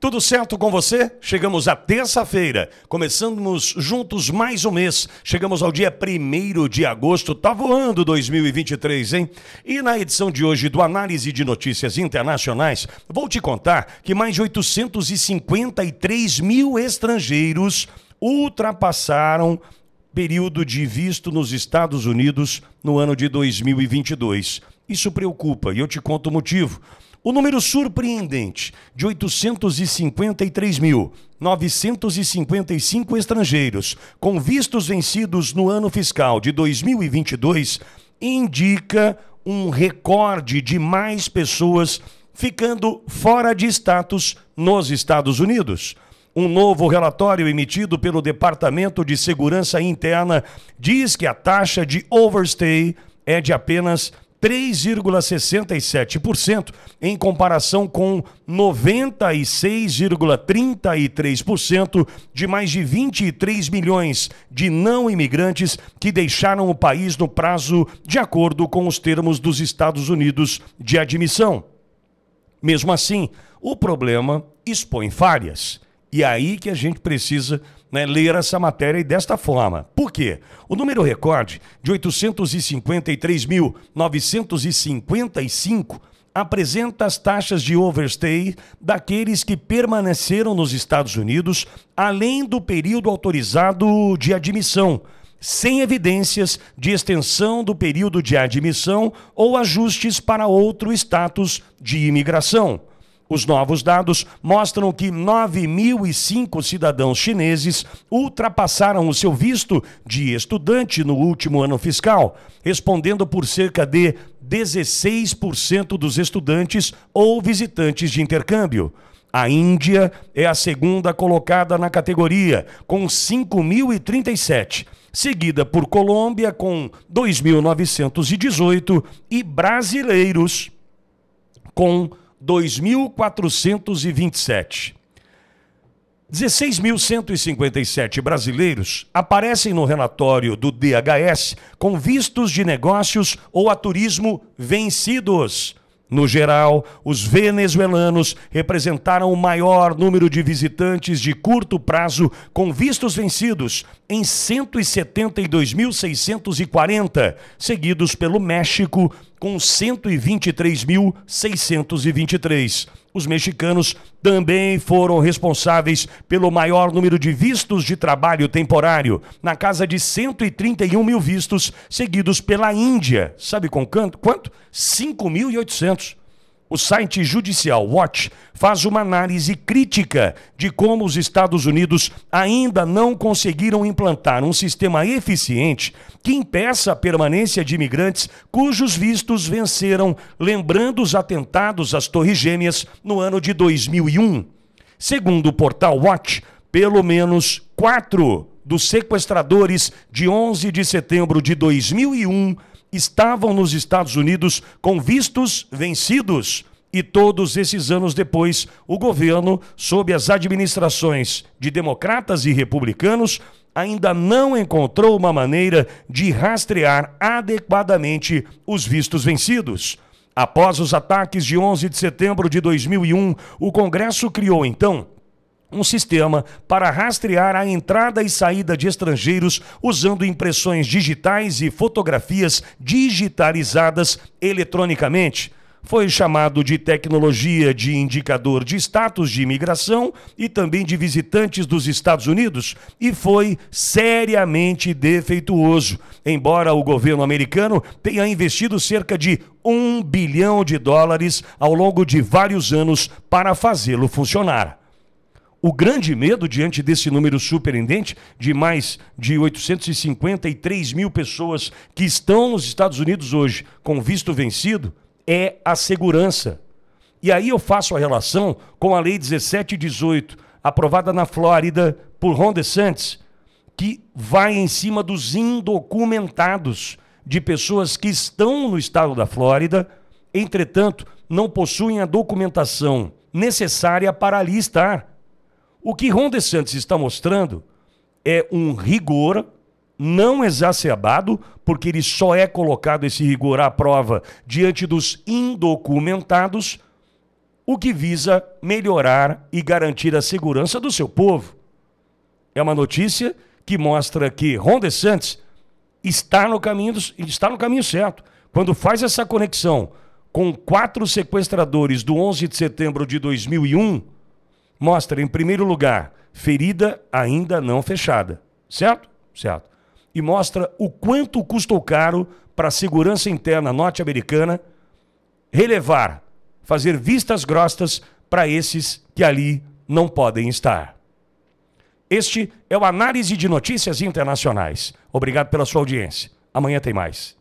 Tudo certo com você? Chegamos à terça-feira, começamos juntos mais um mês. Chegamos ao dia 1 de agosto, tá voando 2023, hein? E na edição de hoje do Análise de Notícias Internacionais, vou te contar que mais de 853 mil estrangeiros ultrapassaram período de visto nos Estados Unidos no ano de 2022. Isso preocupa e eu te conto o motivo. O número surpreendente de 853.955 estrangeiros com vistos vencidos no ano fiscal de 2022 indica um recorde de mais pessoas ficando fora de status nos Estados Unidos. Um novo relatório emitido pelo Departamento de Segurança Interna diz que a taxa de overstay é de apenas 3,67% em comparação com 96,33% de mais de 23 milhões de não imigrantes que deixaram o país no prazo de acordo com os termos dos Estados Unidos de admissão. Mesmo assim, o problema expõe falhas. E é aí que a gente precisa né, ler essa matéria desta forma. Por quê? O número recorde de 853.955 apresenta as taxas de overstay daqueles que permaneceram nos Estados Unidos além do período autorizado de admissão, sem evidências de extensão do período de admissão ou ajustes para outro status de imigração. Os novos dados mostram que 9.005 cidadãos chineses ultrapassaram o seu visto de estudante no último ano fiscal, respondendo por cerca de 16% dos estudantes ou visitantes de intercâmbio. A Índia é a segunda colocada na categoria, com 5.037, seguida por Colômbia, com 2.918, e brasileiros, com 2.427. 16.157 brasileiros aparecem no relatório do DHS com vistos de negócios ou a turismo vencidos. No geral, os venezuelanos representaram o maior número de visitantes de curto prazo com vistos vencidos, em 172.640, seguidos pelo México, com 123.623. Os mexicanos também foram responsáveis pelo maior número de vistos de trabalho temporário, na casa de 131 mil vistos, seguidos pela Índia. Sabe com quanto? 5.800 o site judicial Watch faz uma análise crítica de como os Estados Unidos ainda não conseguiram implantar um sistema eficiente que impeça a permanência de imigrantes cujos vistos venceram, lembrando os atentados às Torres Gêmeas no ano de 2001. Segundo o portal Watch, pelo menos quatro dos sequestradores de 11 de setembro de 2001 estavam nos Estados Unidos com vistos vencidos. E todos esses anos depois, o governo, sob as administrações de democratas e republicanos, ainda não encontrou uma maneira de rastrear adequadamente os vistos vencidos. Após os ataques de 11 de setembro de 2001, o Congresso criou então um sistema para rastrear a entrada e saída de estrangeiros usando impressões digitais e fotografias digitalizadas eletronicamente. Foi chamado de tecnologia de indicador de status de imigração e também de visitantes dos Estados Unidos e foi seriamente defeituoso, embora o governo americano tenha investido cerca de um bilhão de dólares ao longo de vários anos para fazê-lo funcionar. O grande medo diante desse número surpreendente de mais de 853 mil pessoas que estão nos Estados Unidos hoje com visto vencido é a segurança. E aí eu faço a relação com a Lei 1718, aprovada na Flórida por Ron DeSantis, que vai em cima dos indocumentados, de pessoas que estão no estado da Flórida, entretanto, não possuem a documentação necessária para ali estar. O que Ron DeSantis está mostrando é um rigor não exacerbado, porque ele só é colocado esse rigor à prova diante dos indocumentados, o que visa melhorar e garantir a segurança do seu povo. É uma notícia que mostra que Ron DeSantis está no caminho, está no caminho certo. Quando faz essa conexão com quatro sequestradores do 11 de setembro de 2001, mostra, em primeiro lugar, ferida ainda não fechada. Certo? Certo. E mostra o quanto custou caro para a segurança interna norte-americana relevar, fazer vistas grossas para esses que ali não podem estar. Este é o Análise de Notícias Internacionais. Obrigado pela sua audiência. Amanhã tem mais.